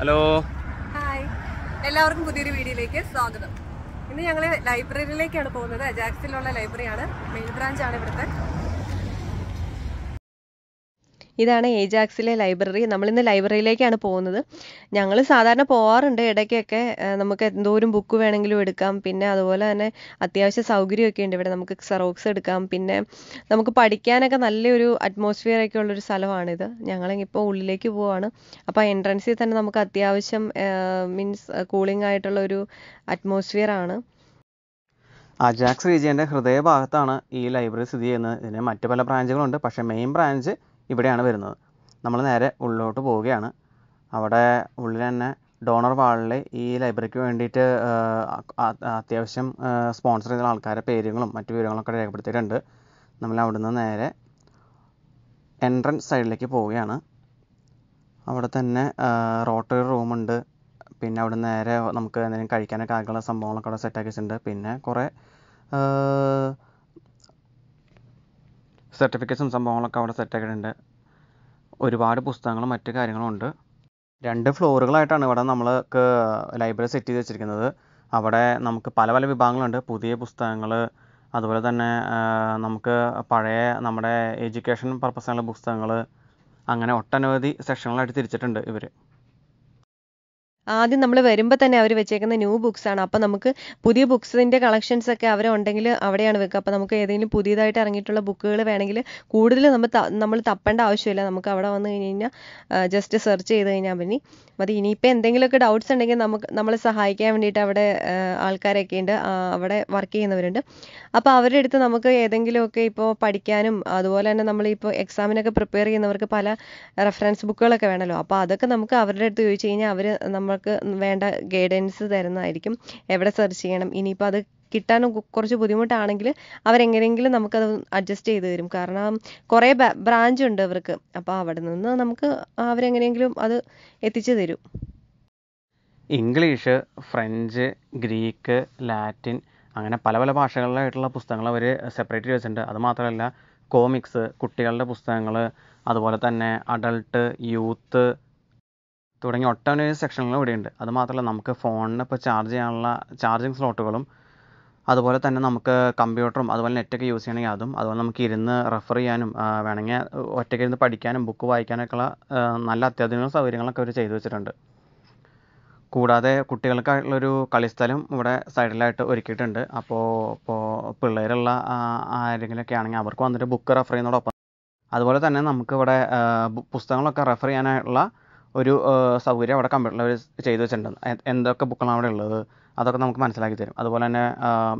Hello hi എല്ലാവർക്കും പുതിയൊരു വീഡിയോയിലേക്ക് സ്വാഗതം ഇന്ന് ഞങ്ങൾ ലൈബ്രറിയിലേക്കാണ് പോകുന്നത് അജാക്സിലുള്ള ലൈബ്രറിയാണ് മെയിൻ ബ്രാഞ്ച് ആണ് ഇവിടുത്തെ ഇതാണ് ഏജാക്സിലെ ലൈബ്രറി നമ്മളിന്ന് ലൈബ്രറിയിലേക്കാണ് പോകുന്നത് ഞങ്ങൾ സാധാരണ പോകാറുണ്ട് ഇടയ്ക്കൊക്കെ നമുക്ക് എന്തോരം ബുക്ക് വേണമെങ്കിലും എടുക്കാം പിന്നെ അതുപോലെ തന്നെ അത്യാവശ്യ സൗകര്യമൊക്കെ ഉണ്ട് ഇവിടെ നമുക്ക് സെറോക്സ് എടുക്കാം പിന്നെ നമുക്ക് പഠിക്കാനൊക്കെ നല്ലൊരു അറ്റ്മോസ്ഫിയർ ഒക്കെ ഉള്ളൊരു സ്ഥലമാണിത് ഞങ്ങളിപ്പോൾ ഉള്ളിലേക്ക് പോവാണ് അപ്പോൾ എൻട്രൻസിൽ തന്നെ നമുക്ക് അത്യാവശ്യം മീൻസ് കൂളിംഗ് ആയിട്ടുള്ള ഒരു അറ്റ്മോസ്ഫിയർ ആണ് അജാക്സ് റീജിയൻ്റെ ഹൃദയഭാഗത്താണ് ഈ ലൈബ്രറി സ്ഥിതി ചെയ്യുന്നത് ഇതിന് മറ്റു പല ബ്രാഞ്ചുകളുണ്ട് പക്ഷേ മെയിൻ ബ്രാഞ്ച് ഇവിടെയാണ് വരുന്നത് നമ്മൾ നേരെ ഉള്ളിലോട്ട് പോവുകയാണ് അവിടെ ഉള്ളിൽ തന്നെ ഡോണർ വാളിൽ ഈ ലൈബ്രറിക്ക് വേണ്ടിയിട്ട് അത്യാവശ്യം സ്പോൺസർ ചെയ്ത ആൾക്കാരെ പേരുകളും മറ്റു വിവരങ്ങളൊക്കെ രേഖപ്പെടുത്തിയിട്ടുണ്ട് നമ്മൾ നിന്ന് നേരെ എൻട്രൻസ് സൈഡിലേക്ക് പോവുകയാണ് അവിടെ തന്നെ റോട്ടറി റൂമുണ്ട് പിന്നെ അവിടെ നേരെ നമുക്ക് എന്തെങ്കിലും കഴിക്കാനൊക്കെ ആകെയുള്ള സംഭവങ്ങളൊക്കെ അവിടെ സെറ്റാക്കി വെച്ചിട്ടുണ്ട് പിന്നെ കുറേ സർട്ടിഫിക്കറ്റ്സും സംഭവങ്ങളൊക്കെ അവിടെ സെറ്റാക്കിയിട്ടുണ്ട് ഒരുപാട് പുസ്തകങ്ങളും മറ്റു കാര്യങ്ങളും ഉണ്ട് രണ്ട് ഫ്ലോറുകളായിട്ടാണ് ഇവിടെ നമ്മൾക്ക് ലൈബ്രറി സെറ്റ് ചെയ്ത് വെച്ചിരിക്കുന്നത് അവിടെ നമുക്ക് പല പല വിഭാഗങ്ങളുണ്ട് പുതിയ പുസ്തകങ്ങൾ അതുപോലെ തന്നെ നമുക്ക് പഴയ നമ്മുടെ എഡ്യൂക്കേഷൻ പർപ്പസിനുള്ള പുസ്തകങ്ങൾ അങ്ങനെ ഒട്ടനവധി സെക്ഷനുകളായിട്ട് തിരിച്ചിട്ടുണ്ട് ഇവർ ആദ്യം നമ്മൾ വരുമ്പോൾ തന്നെ അവർ വെച്ചേക്കുന്ന ന്യൂ ബുക്സ് ആണ് അപ്പോൾ നമുക്ക് പുതിയ ബുക്സിൻ്റെ കളക്ഷൻസ് ഒക്കെ അവരെ ഉണ്ടെങ്കിൽ അവിടെയാണ് വെക്കുക അപ്പോൾ നമുക്ക് ഏതെങ്കിലും പുതിയതായിട്ട് ഇറങ്ങിയിട്ടുള്ള ബുക്കുകൾ വേണമെങ്കിൽ കൂടുതൽ നമ്മൾ നമ്മൾ തപ്പേണ്ട ആവശ്യമില്ല നമുക്ക് അവിടെ വന്ന് കഴിഞ്ഞ് കഴിഞ്ഞാൽ ജസ്റ്റ് സെർച്ച് ചെയ്ത് കഴിഞ്ഞാൽ പിന്നെ അത് ഇനിയിപ്പോൾ എന്തെങ്കിലുമൊക്കെ ഡൗട്ട്സ് ഉണ്ടെങ്കിൽ നമുക്ക് നമ്മളെ സഹായിക്കാൻ വേണ്ടിയിട്ട് അവിടെ ആൾക്കാരൊക്കെ ഉണ്ട് അവിടെ വർക്ക് ചെയ്യുന്നവരുണ്ട് അപ്പോൾ അവരുടെ അടുത്ത് നമുക്ക് ഏതെങ്കിലുമൊക്കെ ഇപ്പോൾ പഠിക്കാനും അതുപോലെ തന്നെ നമ്മളിപ്പോൾ എക്സാമിനൊക്കെ പ്രിപ്പയർ ചെയ്യുന്നവർക്ക് പല റെഫറൻസ് ബുക്കുകളൊക്കെ വേണമല്ലോ അപ്പോൾ അതൊക്കെ നമുക്ക് അവരുടെ അടുത്ത് ചോദിച്ചു കഴിഞ്ഞാൽ അവർ നമ്മൾ അവർക്ക് വേണ്ട ഗൈഡൻസ് തരുന്നതായിരിക്കും എവിടെ സെർച്ച് ചെയ്യണം ഇനിയിപ്പോൾ അത് കിട്ടാൻ കുറച്ച് ബുദ്ധിമുട്ടാണെങ്കിൽ അവരെങ്ങനെയെങ്കിലും നമുക്കത് അഡ്ജസ്റ്റ് ചെയ്ത് തരും കാരണം കുറേ ബ്രാഞ്ച് ഉണ്ട് അവർക്ക് അപ്പോൾ അവിടെ നിന്ന് നമുക്ക് അവരെങ്ങനെയെങ്കിലും അത് എത്തിച്ചു തരും ഇംഗ്ലീഷ് ഫ്രഞ്ച് ഗ്രീക്ക് ലാറ്റിൻ അങ്ങനെ പല പല ഭാഷകളിലായിട്ടുള്ള പുസ്തകങ്ങൾ അവർ സെപ്പറേറ്റ് വെച്ചിട്ടുണ്ട് അത് മാത്രമല്ല കോമിക്സ് കുട്ടികളുടെ പുസ്തകങ്ങൾ അതുപോലെ തന്നെ അഡൾട്ട് യൂത്ത് തുടങ്ങിയ ഒട്ടനവധി സെക്ഷനുകളും ഇവിടെയുണ്ട് അത് മാത്രമല്ല നമുക്ക് ഫോണിന് ഇപ്പോൾ ചാർജ് ചെയ്യാനുള്ള ചാർജിങ് സ്ലോട്ടുകളും അതുപോലെ തന്നെ നമുക്ക് കമ്പ്യൂട്ടറും അതുപോലെ നെറ്റൊക്കെ യൂസ് ചെയ്യണമെങ്കിൽ അതും അതുപോലെ നമുക്ക് ഇരുന്ന് റെഫർ ചെയ്യാനും വേണമെങ്കിൽ ഒറ്റയ്ക്ക് ഇരുന്ന് പഠിക്കാനും ബുക്ക് ഉള്ള നല്ല അത്യാധുനിക സൗകര്യങ്ങളൊക്കെ അവർ ചെയ്തു വെച്ചിട്ടുണ്ട് കൂടാതെ കുട്ടികൾക്കായിട്ടുള്ളൊരു കളിസ്ഥലം ഇവിടെ സൈഡിലായിട്ട് ഒരുക്കിയിട്ടുണ്ട് അപ്പോൾ ഇപ്പോൾ പിള്ളേരുള്ള ആരെങ്കിലുമൊക്കെ ആണെങ്കിൽ അവർക്ക് വന്നിട്ട് ബുക്ക് റെഫർ ചെയ്യുന്നതോടൊപ്പം അതുപോലെ തന്നെ നമുക്ക് ഇവിടെ പുസ്തകങ്ങളൊക്കെ റെഫർ ചെയ്യാനായിട്ടുള്ള ഒരു സൗകര്യം അവിടെ കമ്പ്യൂട്ടറിൽ ചെയ്തു വെച്ചിട്ടുണ്ട് എന്തൊക്കെ ബുക്കാണ് അവിടെ ഉള്ളത് അതൊക്കെ നമുക്ക് മനസ്സിലാക്കി തരും അതുപോലെ തന്നെ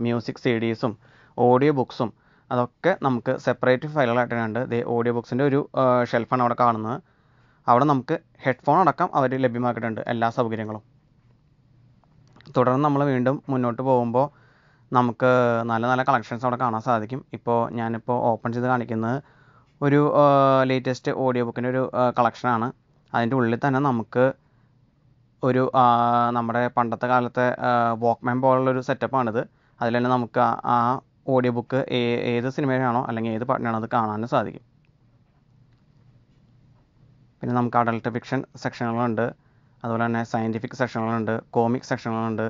മ്യൂസിക് സി ഡീസും ഓഡിയോ ബുക്സും അതൊക്കെ നമുക്ക് സെപ്പറേറ്റ് ഫയലുകളായിട്ടുണ്ട് ദേ ഓഡിയോ ബുക്സിൻ്റെ ഒരു ഷെൽഫാണ് അവിടെ കാണുന്നത് അവിടെ നമുക്ക് ഹെഡ്ഫോൺ അടക്കം അവർ ലഭ്യമാക്കിയിട്ടുണ്ട് എല്ലാ സൗകര്യങ്ങളും തുടർന്ന് നമ്മൾ വീണ്ടും മുന്നോട്ട് പോകുമ്പോൾ നമുക്ക് നല്ല നല്ല കളക്ഷൻസ് അവിടെ കാണാൻ സാധിക്കും ഇപ്പോൾ ഞാനിപ്പോൾ ഓപ്പൺ ചെയ്ത് കാണിക്കുന്നത് ഒരു ലേറ്റസ്റ്റ് ഓഡിയോ ബുക്കിൻ്റെ ഒരു കളക്ഷനാണ് അതിൻ്റെ ഉള്ളിൽ തന്നെ നമുക്ക് ഒരു നമ്മുടെ പണ്ടത്തെ കാലത്തെ വോക്ക്മാൻ പോലുള്ളൊരു സെറ്റപ്പാണിത് അതിൽ തന്നെ നമുക്ക് ആ ഓഡിയോ ബുക്ക് ഏത് സിനിമയാണോ അല്ലെങ്കിൽ ഏത് പാട്ടിനാണോ അത് കാണാനും സാധിക്കും പിന്നെ നമുക്ക് അഡൾട്ട് ഫിക്ഷൻ സെക്ഷനുകളുണ്ട് അതുപോലെ തന്നെ സയൻറ്റിഫിക് സെക്ഷനുകളുണ്ട് കോമിക് സെക്ഷനുകളുണ്ട്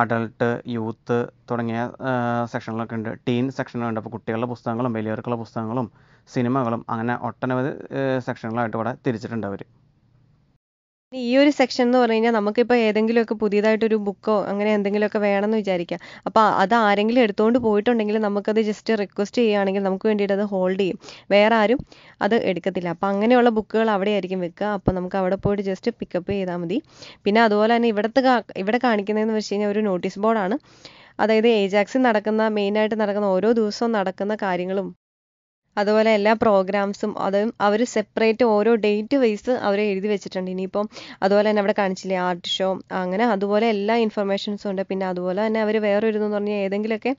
അഡൾട്ട് യൂത്ത് തുടങ്ങിയ സെക്ഷനുകളൊക്കെ ഉണ്ട് ടീൻ സെക്ഷനുകളുണ്ട് അപ്പോൾ കുട്ടികളുടെ പുസ്തകങ്ങളും വലിയവർക്കുള്ള പുസ്തകങ്ങളും സിനിമകളും അങ്ങനെ ഒട്ടനവധി സെക്ഷനുകളായിട്ട് ഇവിടെ തിരിച്ചിട്ടുണ്ട് അവർ ഈ ഒരു സെക്ഷൻ എന്ന് പറഞ്ഞു കഴിഞ്ഞാൽ നമുക്കിപ്പോൾ ഏതെങ്കിലുമൊക്കെ പുതിയതായിട്ടൊരു ബുക്കോ അങ്ങനെ എന്തെങ്കിലുമൊക്കെ വേണമെന്ന് വിചാരിക്കാം അപ്പോൾ അത് ആരെങ്കിലും എടുത്തുകൊണ്ട് പോയിട്ടുണ്ടെങ്കിൽ നമുക്കത് ജസ്റ്റ് റിക്വസ്റ്റ് ചെയ്യുകയാണെങ്കിൽ നമുക്ക് വേണ്ടിയിട്ട് അത് ഹോൾഡ് ചെയ്യും വേറെ ആരും അത് എടുക്കത്തില്ല അപ്പോൾ അങ്ങനെയുള്ള ബുക്കുകൾ അവിടെ ആയിരിക്കും വെക്കുക അപ്പോൾ നമുക്ക് അവിടെ പോയിട്ട് ജസ്റ്റ് പിക്കപ്പ് ചെയ്താൽ മതി പിന്നെ അതുപോലെ തന്നെ ഇവിടുത്തെ ഇവിടെ കാണിക്കുന്നതെന്ന് വെച്ച് കഴിഞ്ഞാൽ ഒരു നോട്ടീസ് ബോർഡാണ് അതായത് ഏജാക്സിൽ നടക്കുന്ന മെയിനായിട്ട് നടക്കുന്ന ഓരോ ദിവസവും നടക്കുന്ന കാര്യങ്ങളും അതുപോലെ എല്ലാ പ്രോഗ്രാംസും അത് അവർ സെപ്പറേറ്റ് ഓരോ ഡേറ്റ് വൈസ് അവർ എഴുതി വെച്ചിട്ടുണ്ട് ഇനിയിപ്പം അതുപോലെ തന്നെ അവിടെ കാണിച്ചില്ലേ ആർട്ട് ഷോ അങ്ങനെ അതുപോലെ എല്ലാ ഇൻഫർമേഷൻസും ഉണ്ട് പിന്നെ അതുപോലെ തന്നെ അവർ വേറൊരു ഇതെന്ന് പറഞ്ഞാൽ ഏതെങ്കിലുമൊക്കെ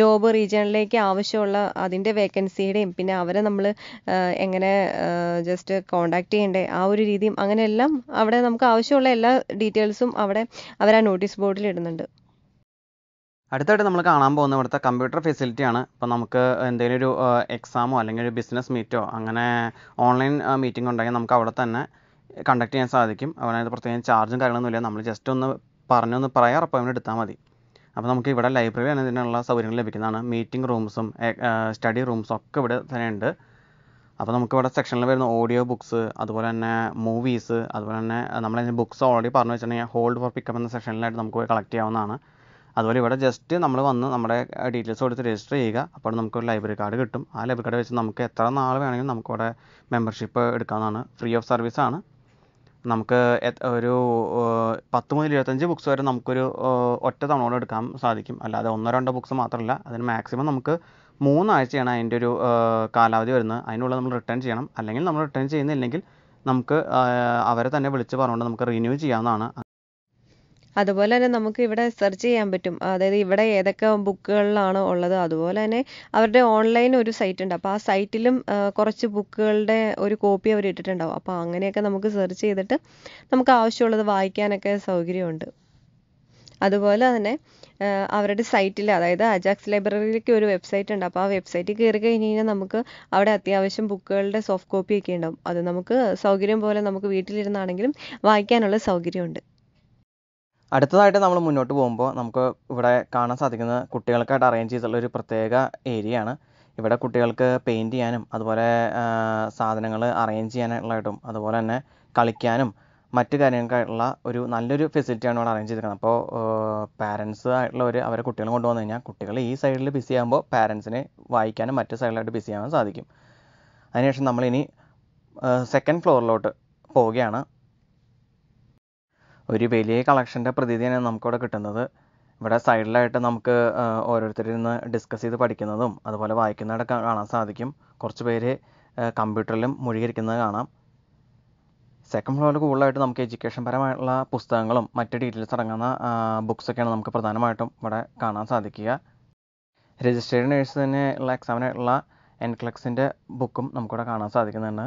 ജോബ് റീജിയണിലേക്ക് ആവശ്യമുള്ള അതിൻ്റെ വേക്കൻസിയുടെയും പിന്നെ അവരെ നമ്മൾ എങ്ങനെ ജസ്റ്റ് കോണ്ടാക്ട് ചെയ്യേണ്ടേ ആ ഒരു രീതിയും അങ്ങനെയെല്ലാം അവിടെ നമുക്ക് ആവശ്യമുള്ള എല്ലാ ഡീറ്റെയിൽസും അവിടെ അവർ ആ നോട്ടീസ് ബോർഡിൽ ഇടുന്നുണ്ട് അടുത്തായിട്ട് നമ്മൾ കാണാൻ പോകുന്ന ഇവിടുത്തെ കമ്പ്യൂട്ടർ ഫെസിലിറ്റിയാണ് ഇപ്പോൾ നമുക്ക് എന്തെങ്കിലും ഒരു എക്സാമോ അല്ലെങ്കിൽ ഒരു ബിസിനസ് മീറ്റോ അങ്ങനെ ഓൺലൈൻ മീറ്റിംഗ് ഉണ്ടെങ്കിൽ നമുക്ക് അവിടെ തന്നെ കണ്ടക്ട് ചെയ്യാൻ സാധിക്കും അവിടെ പ്രത്യേകം ചാർജും കാര്യങ്ങളൊന്നുമില്ല നമ്മൾ ജസ്റ്റ് ഒന്ന് പറഞ്ഞൊന്ന് പ്രയർ അപ്പോയിൻമെൻറ്റ് എടുത്താൽ മതി അപ്പോൾ നമുക്ക് ഇവിടെ ലൈബ്രറിയാണ് ഇതിനുള്ള സൗകര്യങ്ങൾ ലഭിക്കുന്നതാണ് മീറ്റിംഗ് റൂംസും സ്റ്റഡി റൂംസും ഒക്കെ ഇവിടെ തന്നെ ഉണ്ട് അപ്പോൾ നമുക്ക് ഇവിടെ സെക്ഷനിൽ വരുന്ന ഓഡിയോ ബുക്സ് അതുപോലെ തന്നെ മൂവീസ് അതുപോലെ തന്നെ നമ്മൾ ബുക്സ് ഓൾറെഡി പറഞ്ഞു വെച്ചിട്ടുണ്ടെങ്കിൽ ഹോൾഡ് ഫോർ പിക്കപ്പ് എന്ന സെക്ഷനിലായിട്ട് നമുക്ക് പോയി കളക്ട് ചെയ്യാവുന്നതാണ് അതുപോലെ ഇവിടെ ജസ്റ്റ് നമ്മൾ വന്ന് നമ്മുടെ ഡീറ്റെയിൽസ് കൊടുത്ത് രജിസ്റ്റർ ചെയ്യുക അപ്പോൾ നമുക്ക് ഒരു ലൈബ്രറി കാർഡ് കിട്ടും ആ ലൈബ്രറി കാർഡ് വെച്ച് നമുക്ക് എത്ര നാൾ വേണമെങ്കിലും നമുക്കവിടെ മെമ്പർഷിപ്പ് എടുക്കാവുന്നതാണ് ഫ്രീ ഓഫ് സർവീസ് ആണ് നമുക്ക് ഒരു പത്ത് മുതൽ ഇരുപത്തഞ്ച് ബുക്സ് വരെ നമുക്കൊരു ഒറ്റ തവണയോടെ എടുക്കാൻ സാധിക്കും അല്ലാതെ ഒന്നോ രണ്ടോ ബുക്സ് മാത്രമല്ല അതിന് മാക്സിമം നമുക്ക് മൂന്നാഴ്ചയാണ് അതിൻ്റെ ഒരു കാലാവധി വരുന്നത് അതിനുള്ളിൽ നമ്മൾ റിട്ടേൺ ചെയ്യണം അല്ലെങ്കിൽ നമ്മൾ റിട്ടേൺ ചെയ്യുന്നില്ലെങ്കിൽ നമുക്ക് അവരെ തന്നെ വിളിച്ച് പറഞ്ഞുകൊണ്ട് നമുക്ക് റിന്യൂ ചെയ്യാവുന്നതാണ് അതുപോലെ തന്നെ നമുക്ക് ഇവിടെ സെർച്ച് ചെയ്യാൻ പറ്റും അതായത് ഇവിടെ ഏതൊക്കെ ബുക്കുകളിലാണ് ഉള്ളത് അതുപോലെ തന്നെ അവരുടെ ഓൺലൈൻ ഒരു സൈറ്റ് ഉണ്ട് അപ്പോൾ ആ സൈറ്റിലും കുറച്ച് ബുക്കുകളുടെ ഒരു കോപ്പി അവർ ഇട്ടിട്ടുണ്ടാവും അപ്പോൾ അങ്ങനെയൊക്കെ നമുക്ക് സെർച്ച് ചെയ്തിട്ട് നമുക്ക് ആവശ്യമുള്ളത് വായിക്കാനൊക്കെ സൗകര്യമുണ്ട് അതുപോലെ തന്നെ അവരുടെ സൈറ്റിൽ അതായത് അജാക്സ് ലൈബ്രറിയിലേക്ക് ഒരു വെബ്സൈറ്റ് ഉണ്ട് അപ്പോൾ ആ വെബ്സൈറ്റിൽ കയറി കഴിഞ്ഞ് കഴിഞ്ഞാൽ നമുക്ക് അവിടെ അത്യാവശ്യം ബുക്കുകളുടെ സോഫ്റ്റ് കോപ്പി ഒക്കെ ഉണ്ടാവും അത് നമുക്ക് സൗകര്യം പോലെ നമുക്ക് വീട്ടിലിരുന്നാണെങ്കിലും വായിക്കാനുള്ള സൗകര്യമുണ്ട് അടുത്തതായിട്ട് നമ്മൾ മുന്നോട്ട് പോകുമ്പോൾ നമുക്ക് ഇവിടെ കാണാൻ സാധിക്കുന്നത് കുട്ടികൾക്കായിട്ട് അറേഞ്ച് ചെയ്തിട്ടുള്ള ഒരു പ്രത്യേക ഏരിയയാണ് ഇവിടെ കുട്ടികൾക്ക് പെയിൻറ് ചെയ്യാനും അതുപോലെ സാധനങ്ങൾ അറേഞ്ച് ചെയ്യാനായിട്ടും അതുപോലെ തന്നെ കളിക്കാനും മറ്റു കാര്യങ്ങൾക്കായിട്ടുള്ള ഒരു നല്ലൊരു ഫെസിലിറ്റിയാണ് ഇവിടെ അറേഞ്ച് ചെയ്തിരിക്കുന്നത് അപ്പോൾ പാരൻസ് ആയിട്ടുള്ളവർ അവരെ കുട്ടികളെ കൊണ്ടുവന്നു കഴിഞ്ഞാൽ കുട്ടികൾ ഈ സൈഡിൽ ബിസി ആകുമ്പോൾ പാരൻസിന് വായിക്കാനും മറ്റു സൈഡിലായിട്ട് ബിസി ആകാൻ സാധിക്കും അതിനുശേഷം നമ്മളിനി സെക്കൻഡ് ഫ്ലോറിലോട്ട് പോവുകയാണ് ഒരു വലിയ കളക്ഷൻ്റെ പ്രതീതിയാണ് നമുക്കിവിടെ കിട്ടുന്നത് ഇവിടെ സൈഡിലായിട്ട് നമുക്ക് ഓരോരുത്തരിൽ നിന്ന് ഡിസ്കസ് ചെയ്ത് പഠിക്കുന്നതും അതുപോലെ വായിക്കുന്നതൊക്കെ കാണാൻ സാധിക്കും കുറച്ച് പേര് കമ്പ്യൂട്ടറിലും മുഴുകിയിരിക്കുന്നത് കാണാം സെക്കൻഡ് ഫ്ലോറിൽ കൂടുതലായിട്ട് നമുക്ക് എഡ്യൂക്കേഷൻ പരമായിട്ടുള്ള പുസ്തകങ്ങളും മറ്റ് ഡീറ്റെയിൽസ് അടങ്ങുന്ന ബുക്സൊക്കെയാണ് നമുക്ക് പ്രധാനമായിട്ടും ഇവിടെ കാണാൻ സാധിക്കുക രജിസ്റ്റേർഡ് നേഴ്സ് തന്നെ ഉള്ള എക്സാമിനായിട്ടുള്ള എൻക്ലക്സിൻ്റെ ബുക്കും നമുക്കിവിടെ കാണാൻ സാധിക്കുന്നുണ്ട്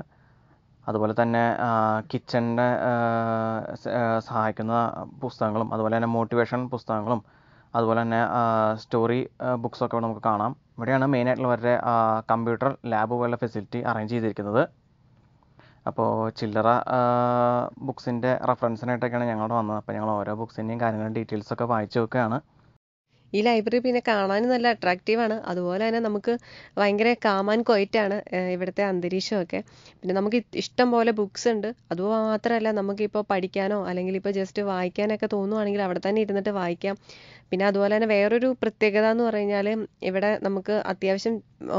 അതുപോലെ തന്നെ കിച്ചണിനെ സഹായിക്കുന്ന പുസ്തകങ്ങളും അതുപോലെ തന്നെ മോട്ടിവേഷൻ പുസ്തകങ്ങളും അതുപോലെ തന്നെ സ്റ്റോറി ബുക്സൊക്കെ നമുക്ക് കാണാം ഇവിടെയാണ് വരെ കമ്പ്യൂട്ടർ ലാബ് പോലുള്ള ഫെസിലിറ്റി അറേഞ്ച് ചെയ്തിരിക്കുന്നത് അപ്പോൾ ചില്ലറ ബുക്സിൻ്റെ റെഫറൻസിനായിട്ടൊക്കെയാണ് ഞങ്ങളവിടെ വന്നത് അപ്പോൾ ഞങ്ങൾ ഓരോ ബുക്സിൻ്റെയും കാര്യങ്ങളും ഡീറ്റെയിൽസൊക്കെ വായിച്ചു നോക്കുകയാണ് ഈ ലൈബ്രറി പിന്നെ കാണാനും നല്ല ആണ് അതുപോലെ തന്നെ നമുക്ക് ഭയങ്കര കാമാൻ കൊയറ്റാണ് ഇവിടുത്തെ അന്തരീക്ഷമൊക്കെ പിന്നെ നമുക്ക് ഇഷ്ടം പോലെ ബുക്സ് ഉണ്ട് അതുമാത്രമല്ല നമുക്കിപ്പോൾ പഠിക്കാനോ അല്ലെങ്കിൽ ഇപ്പോൾ ജസ്റ്റ് വായിക്കാനൊക്കെ തോന്നുവാണെങ്കിൽ അവിടെ തന്നെ ഇരുന്നിട്ട് വായിക്കാം പിന്നെ അതുപോലെ തന്നെ വേറൊരു പ്രത്യേകത എന്ന് പറഞ്ഞാൽ ഇവിടെ നമുക്ക് അത്യാവശ്യം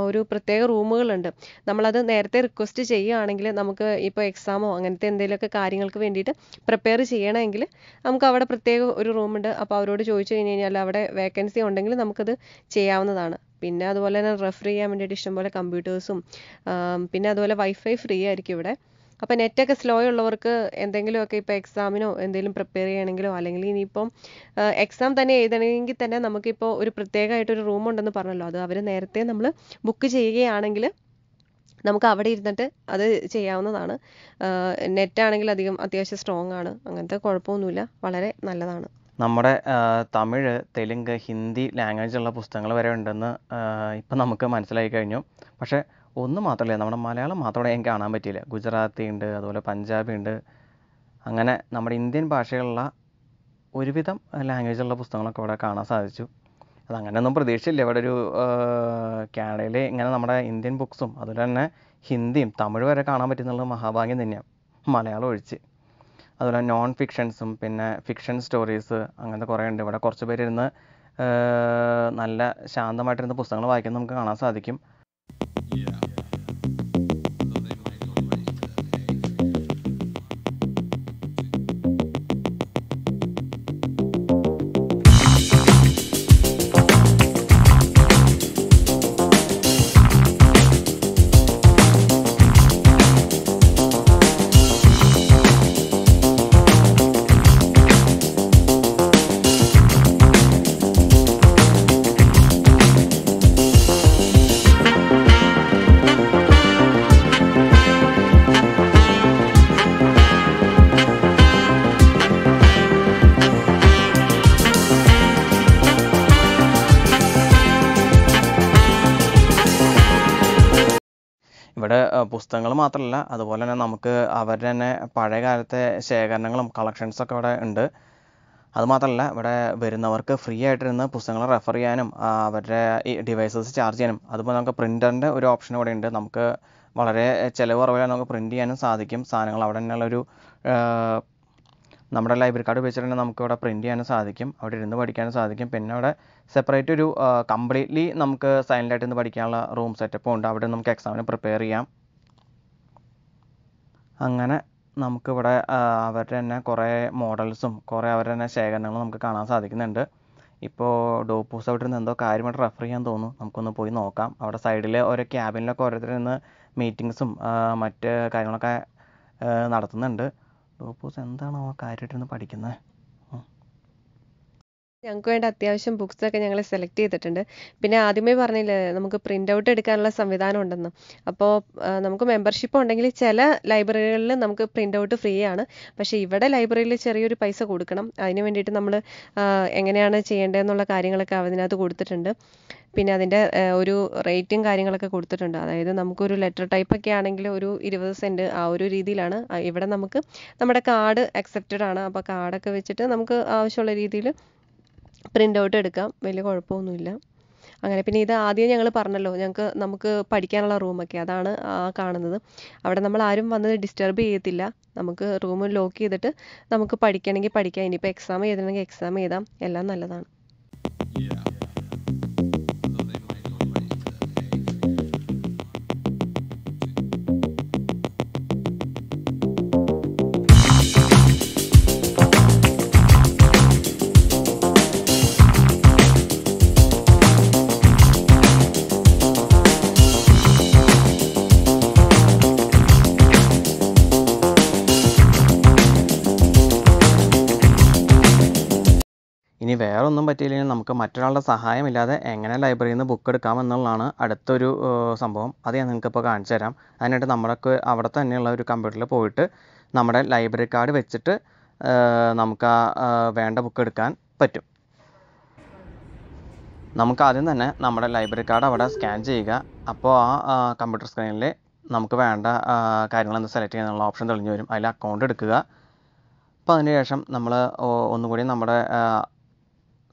ഒരു പ്രത്യേക റൂമുകളുണ്ട് നമ്മളത് നേരത്തെ റിക്വസ്റ്റ് ചെയ്യുകയാണെങ്കിൽ നമുക്ക് ഇപ്പോൾ എക്സാമോ അങ്ങനത്തെ എന്തെങ്കിലുമൊക്കെ കാര്യങ്ങൾക്ക് വേണ്ടിയിട്ട് പ്രിപ്പയർ ചെയ്യണമെങ്കിൽ നമുക്ക് അവിടെ പ്രത്യേക ഒരു റൂമുണ്ട് അപ്പോൾ അവരോട് ചോദിച്ചു കഴിഞ്ഞ് കഴിഞ്ഞാൽ അവിടെ വേക്കൻസി ഉണ്ടെങ്കിൽ നമുക്കത് ചെയ്യാവുന്നതാണ് പിന്നെ അതുപോലെ തന്നെ റെഫർ ചെയ്യാൻ വേണ്ടിയിട്ട് ഇഷ്ടംപോലെ കമ്പ്യൂട്ടേഴ്സും പിന്നെ അതുപോലെ വൈഫൈ ഫ്രീ ആയിരിക്കും ഇവിടെ അപ്പോൾ നെറ്റൊക്കെ സ്ലോ ഉള്ളവർക്ക് എന്തെങ്കിലുമൊക്കെ ഇപ്പോൾ എക്സാമിനോ എന്തെങ്കിലും പ്രിപ്പയർ ചെയ്യണമെങ്കിലോ അല്ലെങ്കിൽ ഇനിയിപ്പം എക്സാം തന്നെ എഴുതണമെങ്കിൽ തന്നെ നമുക്കിപ്പോൾ ഒരു പ്രത്യേകമായിട്ടൊരു റൂം ഉണ്ടെന്ന് പറഞ്ഞല്ലോ അത് അവർ നേരത്തെ നമ്മൾ ബുക്ക് ചെയ്യുകയാണെങ്കിൽ നമുക്ക് അവിടെ ഇരുന്നിട്ട് അത് ചെയ്യാവുന്നതാണ് നെറ്റ് ആണെങ്കിൽ അധികം അത്യാവശ്യം സ്ട്രോങ് ആണ് അങ്ങനത്തെ കുഴപ്പമൊന്നുമില്ല വളരെ നല്ലതാണ് നമ്മുടെ തമിഴ് തെലുങ്ക് ഹിന്ദി ലാംഗ്വേജുള്ള പുസ്തകങ്ങൾ വരെ ഉണ്ടെന്ന് ഇപ്പം നമുക്ക് മനസ്സിലായി കഴിഞ്ഞു പക്ഷേ ഒന്ന് മാത്രമല്ല നമ്മുടെ മലയാളം മാത്രമേ ഞാൻ കാണാൻ പറ്റിയില്ല ഗുജറാത്തി ഉണ്ട് അതുപോലെ പഞ്ചാബി ഉണ്ട് അങ്ങനെ നമ്മുടെ ഇന്ത്യൻ ഭാഷകളുള്ള ഒരുവിധം ലാംഗ്വേജുള്ള പുസ്തകങ്ങളൊക്കെ ഇവിടെ കാണാൻ സാധിച്ചു അത് അങ്ങനെയൊന്നും പ്രതീക്ഷയില്ല ഇവിടെ ഒരു കാനഡയിൽ ഇങ്ങനെ നമ്മുടെ ഇന്ത്യൻ ബുക്സും അതുപോലെ തന്നെ ഹിന്ദിയും തമിഴ് വരെ കാണാൻ പറ്റുന്നുള്ളത് മഹാഭാഗ്യം തന്നെയാണ് മലയാളം ഒഴിച്ച് അതുപോലെ നോൺ ഫിക്ഷൻസും പിന്നെ ഫിക്ഷൻ സ്റ്റോറീസ് അങ്ങനത്തെ കുറേ ഉണ്ട് ഇവിടെ കുറച്ച് പേരിരുന്ന് നല്ല ശാന്തമായിട്ടിരുന്ന് പുസ്തകങ്ങൾ വായിക്കുന്നത് നമുക്ക് കാണാൻ സാധിക്കും Yeah. പുസ്തകങ്ങൾ മാത്രമല്ല അതുപോലെ തന്നെ നമുക്ക് അവരുടെ തന്നെ പഴയ കാലത്തെ ശേഖരണങ്ങളും കളക്ഷൻസൊക്കെ ഇവിടെ ഉണ്ട് അതുമാത്രമല്ല ഇവിടെ വരുന്നവർക്ക് ഫ്രീ ആയിട്ടിരുന്ന് പുസ്തകങ്ങൾ റെഫർ ചെയ്യാനും അവരുടെ ഈ ഡിവൈസസ് ചാർജ് ചെയ്യാനും അതുപോലെ നമുക്ക് പ്രിൻ്ററിൻ്റെ ഒരു ഓപ്ഷൻ ഇവിടെ ഉണ്ട് നമുക്ക് വളരെ ചിലവ് കുറവില്ല നമുക്ക് പ്രിൻറ്റ് ചെയ്യാനും സാധിക്കും സാധനങ്ങൾ അവിടെ തന്നെയുള്ളൊരു നമ്മുടെ ലൈബ്രറി കാർഡ് വെച്ചിട്ട് തന്നെ നമുക്ക് ഇവിടെ പ്രിൻറ്റ് ചെയ്യാനും സാധിക്കും അവിടെ ഇരുന്ന് പഠിക്കാനും സാധിക്കും പിന്നെ അവിടെ സെപ്പറേറ്റ് ഒരു കംപ്ലീറ്റ്ലി നമുക്ക് സൈലൻ്റായിട്ട് ഇരുന്ന് പഠിക്കാനുള്ള റൂം സെറ്റപ്പും ഉണ്ട് അവിടെ നമുക്ക് എക്സാമിന് പ്രിപ്പയർ ചെയ്യാം അങ്ങനെ നമുക്കിവിടെ അവരുടെ തന്നെ കുറേ മോഡൽസും കുറേ അവരുടെ തന്നെ ശേഖരണങ്ങളും നമുക്ക് കാണാൻ സാധിക്കുന്നുണ്ട് ഇപ്പോൾ ഡോപ്പൂസ് അവിടെ നിന്ന് എന്തോ കാര്യമായിട്ട് റെഫർ ചെയ്യാൻ തോന്നുന്നു നമുക്കൊന്ന് പോയി നോക്കാം അവിടെ സൈഡിൽ ഓരോ ക്യാബിനിലൊക്കെ ഓരോരുത്തർ നിന്ന് മീറ്റിങ്സും മറ്റ് കാര്യങ്ങളൊക്കെ നടത്തുന്നുണ്ട് ഡോപ്പൂസ് എന്താണോ ആ കാര്യമായിട്ടിരുന്ന് പഠിക്കുന്നത് ഞങ്ങൾക്ക് വേണ്ട അത്യാവശ്യം ബുക്സ് ഒക്കെ ഞങ്ങൾ സെലക്ട് ചെയ്തിട്ടുണ്ട് പിന്നെ ആദ്യമേ പറഞ്ഞില്ലേ നമുക്ക് പ്രിൻ്റ് ഔട്ട് എടുക്കാനുള്ള സംവിധാനം ഉണ്ടെന്ന് അപ്പോൾ നമുക്ക് മെമ്പർഷിപ്പ് ഉണ്ടെങ്കിൽ ചില ലൈബ്രറികളിൽ നമുക്ക് പ്രിൻ്റ് ഔട്ട് ഫ്രീ ആണ് പക്ഷേ ഇവിടെ ലൈബ്രറിയിൽ ചെറിയൊരു പൈസ കൊടുക്കണം അതിന് വേണ്ടിയിട്ട് നമ്മൾ എങ്ങനെയാണ് ചെയ്യേണ്ടതെന്നുള്ള കാര്യങ്ങളൊക്കെ അതിനകത്ത് കൊടുത്തിട്ടുണ്ട് പിന്നെ അതിൻ്റെ ഒരു റേറ്റും കാര്യങ്ങളൊക്കെ കൊടുത്തിട്ടുണ്ട് അതായത് നമുക്കൊരു ലെറ്റർ ടൈപ്പ് ഒക്കെ ആണെങ്കിൽ ഒരു ഇരുപത് സെൻറ്റ് ആ ഒരു രീതിയിലാണ് ഇവിടെ നമുക്ക് നമ്മുടെ കാർഡ് അക്സെപ്റ്റഡ് ആണ് അപ്പോൾ കാർഡൊക്കെ വെച്ചിട്ട് നമുക്ക് ആവശ്യമുള്ള രീതിയിൽ പ്രിൻ്റ് ഔട്ട് എടുക്കാം വലിയ കുഴപ്പമൊന്നുമില്ല അങ്ങനെ പിന്നെ ഇത് ആദ്യം ഞങ്ങൾ പറഞ്ഞല്ലോ ഞങ്ങൾക്ക് നമുക്ക് പഠിക്കാനുള്ള റൂമൊക്കെ അതാണ് ആ കാണുന്നത് അവിടെ നമ്മൾ ആരും വന്ന് ഡിസ്റ്റർബ് ചെയ്യത്തില്ല നമുക്ക് റൂം ലോക്ക് ചെയ്തിട്ട് നമുക്ക് പഠിക്കണമെങ്കിൽ പഠിക്കാം ഇനിയിപ്പോൾ എക്സാം എഴുതണമെങ്കിൽ എക്സാം എഴുതാം എല്ലാം നല്ലതാണ് ഇനി വേറെ ഒന്നും പറ്റിയില്ലെങ്കിൽ നമുക്ക് മറ്റൊരാളുടെ സഹായമില്ലാതെ എങ്ങനെ ലൈബ്രറിയിൽ നിന്ന് ബുക്ക് എടുക്കാമെന്നുള്ളതാണ് അടുത്തൊരു സംഭവം അത് ഞാൻ ഇപ്പോൾ കാണിച്ചു തരാം അതിനായിട്ട് നമ്മളൊക്കെ അവിടെ തന്നെയുള്ള ഒരു കമ്പ്യൂട്ടറിൽ പോയിട്ട് നമ്മുടെ ലൈബ്രറി കാർഡ് വെച്ചിട്ട് നമുക്ക് വേണ്ട ബുക്ക് എടുക്കാൻ പറ്റും നമുക്ക് ആദ്യം തന്നെ നമ്മുടെ ലൈബ്രറി കാർഡ് അവിടെ സ്കാൻ ചെയ്യുക അപ്പോൾ ആ കമ്പ്യൂട്ടർ സ്ക്രീനിൽ നമുക്ക് വേണ്ട കാര്യങ്ങളെന്ന് സെലക്ട് ചെയ്യാനുള്ള ഓപ്ഷൻ തെളിഞ്ഞു വരും അതിൽ അക്കൗണ്ട് എടുക്കുക അപ്പോൾ അതിന് ശേഷം നമ്മൾ ഒന്നുകൂടി നമ്മുടെ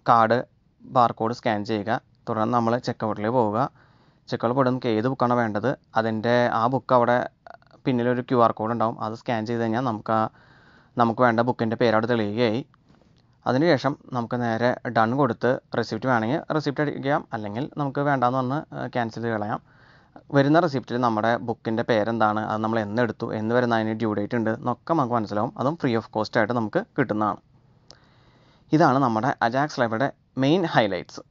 കാർഡ് ബാർകോഡ് സ്കാൻ ചെയ്യുക തുടർന്ന് നമ്മൾ ചെക്കൗട്ടിൽ പോവുക ചെക്കൗട്ടിൽ പോയിട്ട് നമുക്ക് ഏത് ബുക്കാണ് വേണ്ടത് അതിൻ്റെ ആ ബുക്ക് അവിടെ പിന്നിലൊരു ക്യു ആർ കോഡ് ഉണ്ടാവും അത് സ്കാൻ ചെയ്ത് കഴിഞ്ഞാൽ നമുക്ക് ആ നമുക്ക് വേണ്ട ബുക്കിൻ്റെ പേര് അവിടെ തെളിയുകയായി അതിനുശേഷം നമുക്ക് നേരെ ഡൺ കൊടുത്ത് റെസിപ്റ്റ് വേണമെങ്കിൽ റെസിപ്റ്റ് അടിക്കാം അല്ലെങ്കിൽ നമുക്ക് വേണ്ടാന്ന് പറഞ്ഞ് ക്യാൻസൽ ചെയ്ത് കളയാം വരുന്ന റെസിപ്റ്റിൽ നമ്മുടെ ബുക്കിൻ്റെ പേരെന്താണ് അത് നമ്മൾ എന്നെടുത്തു എന്ന് വരുന്ന അതിന് ഡ്യൂ ഡേറ്റ് ഉണ്ട് എന്നൊക്കെ നമുക്ക് മനസ്സിലാവും അതും ഫ്രീ ഓഫ് കോസ്റ്റ് ആയിട്ട് നമുക്ക് കിട്ടുന്നതാണ് ഇതാണ് നമ്മുടെ അജാക്സ് ലൈവയുടെ മെയിൻ ഹൈലൈറ്റ്സ്